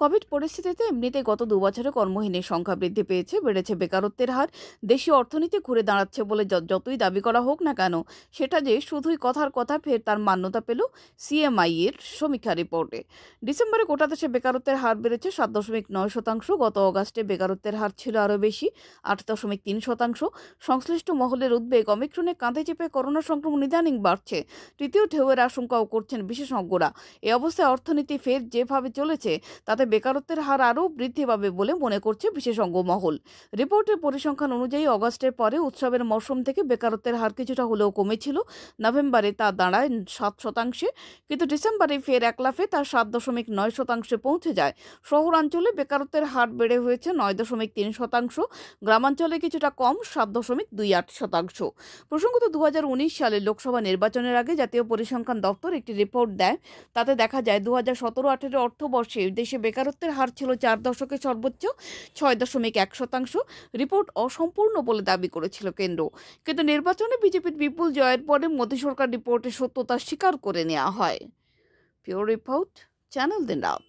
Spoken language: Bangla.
কোভিড পরিস্থিতিতে এমনিতে গত দুবছরে কর্মহীনের সংখ্যা বৃদ্ধি পেয়েছে বেড়েছে বেকারত্বের হার দেশি অর্থনীতি ঘুরে দাঁড়াচ্ছে বলে যতই দাবি করা হোক না কেন সেটা যে শুধুই কথার কথা ফের তার মান্যতা পেল সিএমআই এর সমীক্ষা রিপোর্টে ডিসেম্বরে গোটা দেশে বেকারত্বের হার বেড়েছে সাত দশমিক নয় শতাংশ গত অগাস্টে বেকারত্বের হার ছিল আরও বেশি আট দশমিক তিন শতাংশ সংশ্লিষ্ট মহলের উদ্বেগ অমিক্রণে কাঁধে চেপে করোনা সংক্রমণ ইদানিং বাড়ছে তৃতীয় ঢেউয়ের আশঙ্কাও করছেন বিশেষজ্ঞরা এ অবস্থায় অর্থনীতি ফের যেভাবে চলেছে তাতে তাতে বেকারত্বের হার আরও বৃদ্ধি পাবে বলে মনে করছে বিশেষজ্ঞ মহল রিপোর্টের পরিসংখ্যান অনুযায়ী অগস্টের পরে উৎসবের মরশুম থেকে বেকারত্বের হার কিছুটা হলেও কমেছিল নভেম্বরে তা দাঁড়ায় সাত শতাংশে কিন্তু ডিসেম্বরে ফের এক লাফে তা সাত দশমিক নয় শতাংশে পৌঁছে যায় শহরাঞ্চলে বেকারত্বের হার বেড়ে হয়েছে নয় দশমিক তিন শতাংশ গ্রামাঞ্চলে কিছুটা কম সাত দশমিক দুই আট শতাংশ প্রসঙ্গত দু সালে লোকসভা নির্বাচনের আগে জাতীয় পরিসংখ্যান দপ্তর একটি রিপোর্ট দেয় তাতে দেখা যায় দু হাজার সতেরো আঠেরো অর্থবর্ষে দেশে বেকারত্বের হার ছিল চার দশকে সর্বোচ্চ ছয় দশমিক এক শতাংশ রিপোর্ট অসম্পূর্ণ বলে দাবি করেছিল কেন্দ্র কিন্তু নির্বাচনে বিজেপির বিপুল জয়ের পরে মোদী সরকার রিপোর্টের সত্যতা স্বীকার করে নেওয়া হয় পিওর রিপোর্ট চ্যানেল দিন রাত